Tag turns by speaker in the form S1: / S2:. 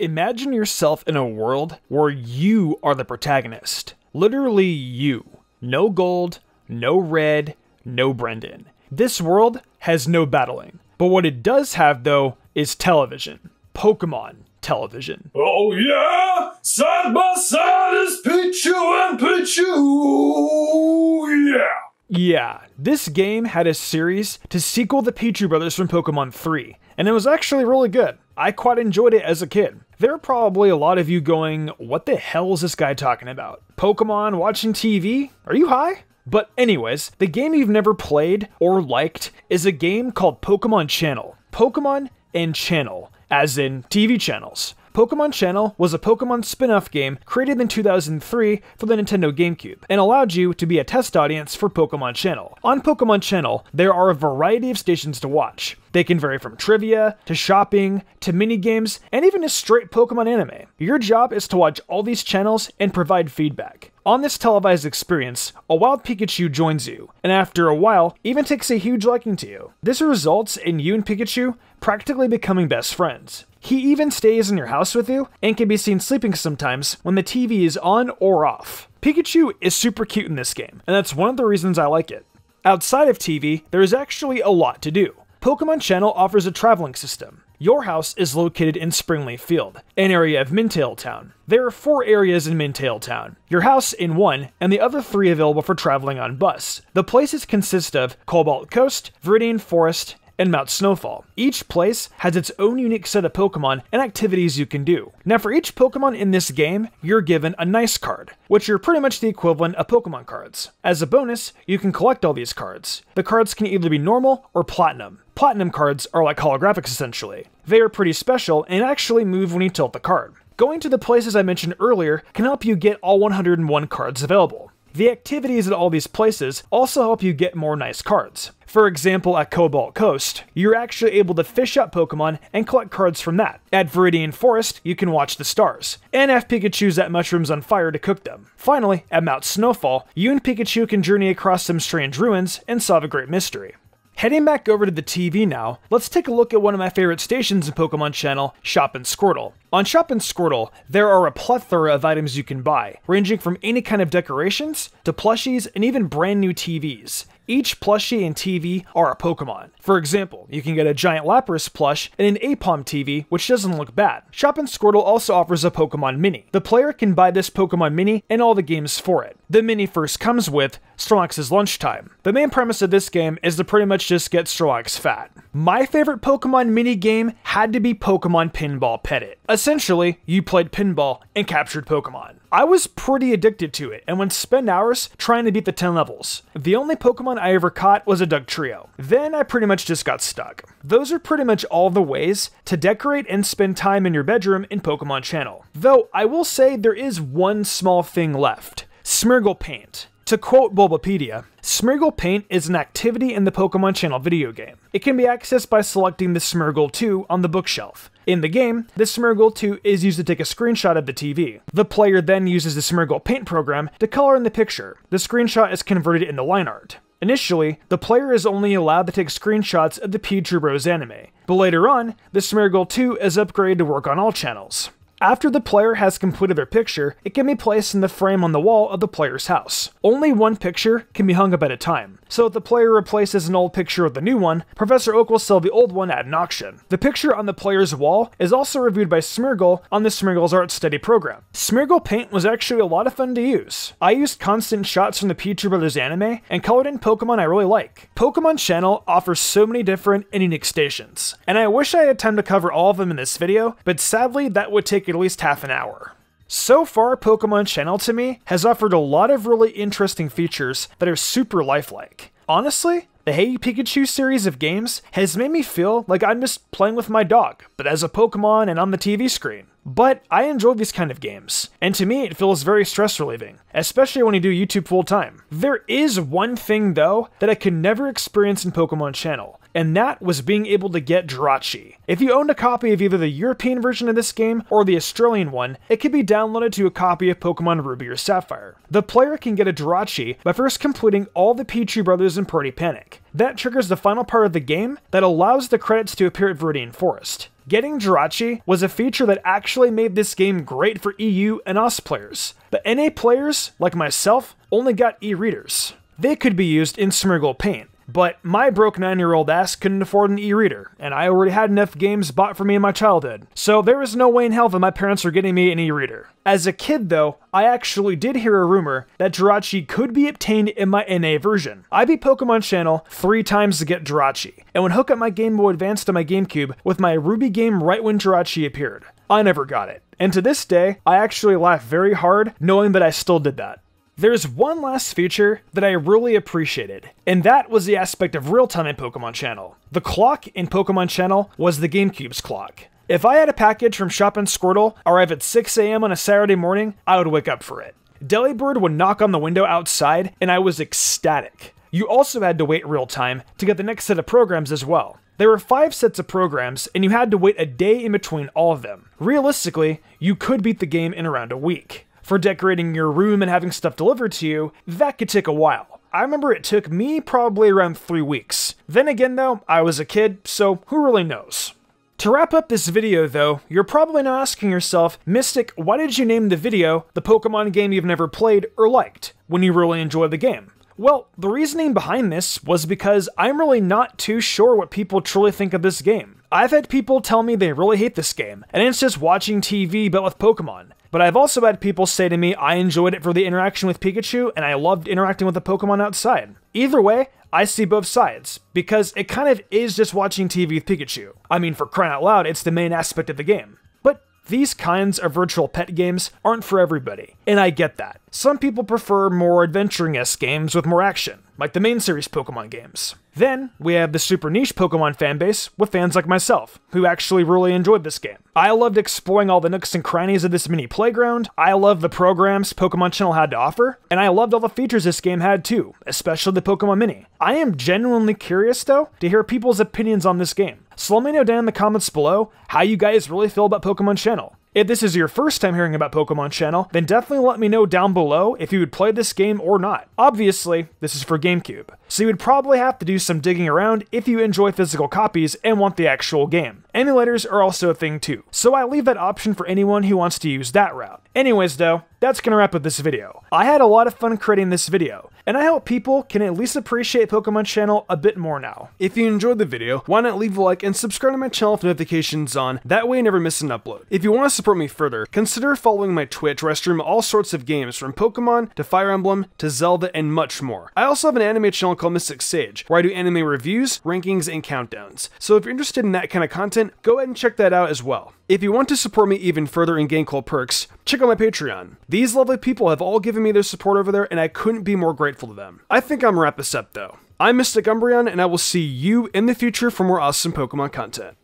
S1: Imagine yourself in a world where you are the protagonist. Literally you. No gold, no red, no Brendan. This world has no battling. But what it does have, though, is television. Pokemon television. Oh, yeah! Side by side is Pichu and Pichu! Yeah! Yeah, this game had a series to sequel the Pichu Brothers from Pokemon 3, and it was actually really good. I quite enjoyed it as a kid. There are probably a lot of you going, what the hell is this guy talking about? Pokemon, watching TV? Are you high? But anyways, the game you've never played or liked is a game called Pokemon Channel. Pokemon and Channel, as in TV channels. Pokemon Channel was a Pokemon spin off game created in 2003 for the Nintendo GameCube and allowed you to be a test audience for Pokemon Channel. On Pokemon Channel, there are a variety of stations to watch. They can vary from trivia, to shopping, to minigames, and even to straight Pokemon anime. Your job is to watch all these channels and provide feedback. On this televised experience, a wild Pikachu joins you, and after a while, even takes a huge liking to you. This results in you and Pikachu practically becoming best friends. He even stays in your house with you, and can be seen sleeping sometimes when the TV is on or off. Pikachu is super cute in this game, and that's one of the reasons I like it. Outside of TV, there is actually a lot to do. Pokemon Channel offers a traveling system. Your house is located in Springleaf Field, an area of Mintail Town. There are four areas in Mintail Town, your house in one, and the other three available for traveling on bus. The places consist of Cobalt Coast, Viridian Forest, and Mount Snowfall. Each place has its own unique set of Pokemon and activities you can do. Now for each Pokemon in this game, you're given a nice card, which are pretty much the equivalent of Pokemon cards. As a bonus, you can collect all these cards. The cards can either be normal or platinum. Platinum cards are like holographics essentially. They are pretty special and actually move when you tilt the card. Going to the places I mentioned earlier can help you get all 101 cards available. The activities at all these places also help you get more nice cards. For example, at Cobalt Coast, you're actually able to fish up Pokemon and collect cards from that. At Viridian Forest, you can watch the stars, and have Pikachu's at Mushrooms on Fire to cook them. Finally, at Mount Snowfall, you and Pikachu can journey across some strange ruins and solve a great mystery. Heading back over to the TV now, let's take a look at one of my favorite stations in Pokemon Channel, Shop and Squirtle. On Shop and Squirtle, there are a plethora of items you can buy, ranging from any kind of decorations to plushies and even brand new TVs. Each plushie and TV are a Pokemon. For example, you can get a giant Lapras plush and an Apom TV, which doesn't look bad. Shop and Squirtle also offers a Pokemon Mini. The player can buy this Pokemon Mini and all the games for it the mini first comes with, Snorlax's Lunchtime. The main premise of this game is to pretty much just get Snorlax fat. My favorite Pokemon mini game had to be Pokemon Pinball Pettit. Essentially, you played pinball and captured Pokemon. I was pretty addicted to it and would spend hours trying to beat the 10 levels. The only Pokemon I ever caught was a Dugtrio. Then I pretty much just got stuck. Those are pretty much all the ways to decorate and spend time in your bedroom in Pokemon Channel. Though I will say there is one small thing left. Smirgle Paint. To quote Bulbapedia, Smirgle Paint is an activity in the Pokemon Channel video game. It can be accessed by selecting the Smirgle 2 on the bookshelf. In the game, the Smirgle 2 is used to take a screenshot of the TV. The player then uses the Smirgle Paint program to color in the picture. The screenshot is converted into line art. Initially, the player is only allowed to take screenshots of the Pichu Rose anime, but later on, the Smirgle 2 is upgraded to work on all channels. After the player has completed their picture, it can be placed in the frame on the wall of the player's house. Only one picture can be hung up at a time, so if the player replaces an old picture with a new one, Professor Oak will sell the old one at an auction. The picture on the player's wall is also reviewed by Smirgle on the Smirgle's Art Study program. Smirgle Paint was actually a lot of fun to use. I used constant shots from the Peach Brothers anime and colored in Pokemon I really like. Pokemon Channel offers so many different and stations, and I wish I had time to cover all of them in this video, but sadly that would take at least half an hour. So far, Pokemon Channel to me has offered a lot of really interesting features that are super lifelike. Honestly, the Hey Pikachu series of games has made me feel like I'm just playing with my dog, but as a Pokemon and on the TV screen but I enjoy these kind of games, and to me it feels very stress relieving, especially when you do YouTube full time. There is one thing though that I could never experience in Pokemon Channel, and that was being able to get Jirachi. If you owned a copy of either the European version of this game or the Australian one, it could be downloaded to a copy of Pokemon Ruby or Sapphire. The player can get a Jirachi by first completing all the Pichu Brothers in Party Panic. That triggers the final part of the game that allows the credits to appear at Viridian Forest. Getting Jirachi was a feature that actually made this game great for EU and US players. but NA players, like myself, only got e-readers. They could be used in Smeargle Paint, but my broke nine year old ass couldn't afford an e reader, and I already had enough games bought for me in my childhood. So there is no way in hell that my parents are getting me an e reader. As a kid, though, I actually did hear a rumor that Jirachi could be obtained in my NA version. I beat Pokemon Channel three times to get Jirachi, and would hook up my Game Boy Advance to my GameCube with my Ruby game right when Jirachi appeared. I never got it. And to this day, I actually laugh very hard knowing that I still did that. There's one last feature that I really appreciated, and that was the aspect of real time in Pokemon Channel. The clock in Pokemon Channel was the GameCube's clock. If I had a package from Shop and Squirtle arrive at 6 a.m. on a Saturday morning, I would wake up for it. Delibird would knock on the window outside, and I was ecstatic. You also had to wait real time to get the next set of programs as well. There were five sets of programs, and you had to wait a day in between all of them. Realistically, you could beat the game in around a week for decorating your room and having stuff delivered to you, that could take a while. I remember it took me probably around three weeks. Then again though, I was a kid, so who really knows? To wrap up this video though, you're probably now asking yourself, Mystic, why did you name the video the Pokemon game you've never played or liked, when you really enjoy the game? Well, the reasoning behind this was because I'm really not too sure what people truly think of this game. I've had people tell me they really hate this game, and it's just watching TV but with Pokemon. But I've also had people say to me, I enjoyed it for the interaction with Pikachu, and I loved interacting with the Pokemon outside. Either way, I see both sides, because it kind of is just watching TV with Pikachu. I mean, for crying out loud, it's the main aspect of the game. But these kinds of virtual pet games aren't for everybody, and I get that. Some people prefer more adventuring esque games with more action, like the main series Pokemon games. Then, we have the super niche Pokemon fanbase with fans like myself, who actually really enjoyed this game. I loved exploring all the nooks and crannies of this mini playground, I loved the programs Pokemon Channel had to offer, and I loved all the features this game had too, especially the Pokemon Mini. I am genuinely curious though to hear people's opinions on this game. So let me know down in the comments below how you guys really feel about Pokemon Channel. If this is your first time hearing about Pokemon Channel, then definitely let me know down below if you would play this game or not. Obviously, this is for GameCube, so you would probably have to do some digging around if you enjoy physical copies and want the actual game. Emulators are also a thing too, so I leave that option for anyone who wants to use that route. Anyways though, that's gonna wrap up this video. I had a lot of fun creating this video, and I hope people can at least appreciate Pokemon Channel a bit more now. If you enjoyed the video, why not leave a like and subscribe to my channel with notifications on, that way you never miss an upload. If you want to support me further, consider following my Twitch where I stream all sorts of games from Pokemon to Fire Emblem to Zelda and much more. I also have an anime channel called Mystic Sage, where I do anime reviews, rankings, and countdowns. So if you're interested in that kind of content, go ahead and check that out as well. If you want to support me even further in gain cool perks, check out my Patreon. These lovely people have all given me their support over there, and I couldn't be more grateful to them. I think I'm going wrap this up though. I'm Mystic Umbreon, and I will see you in the future for more awesome Pokemon content.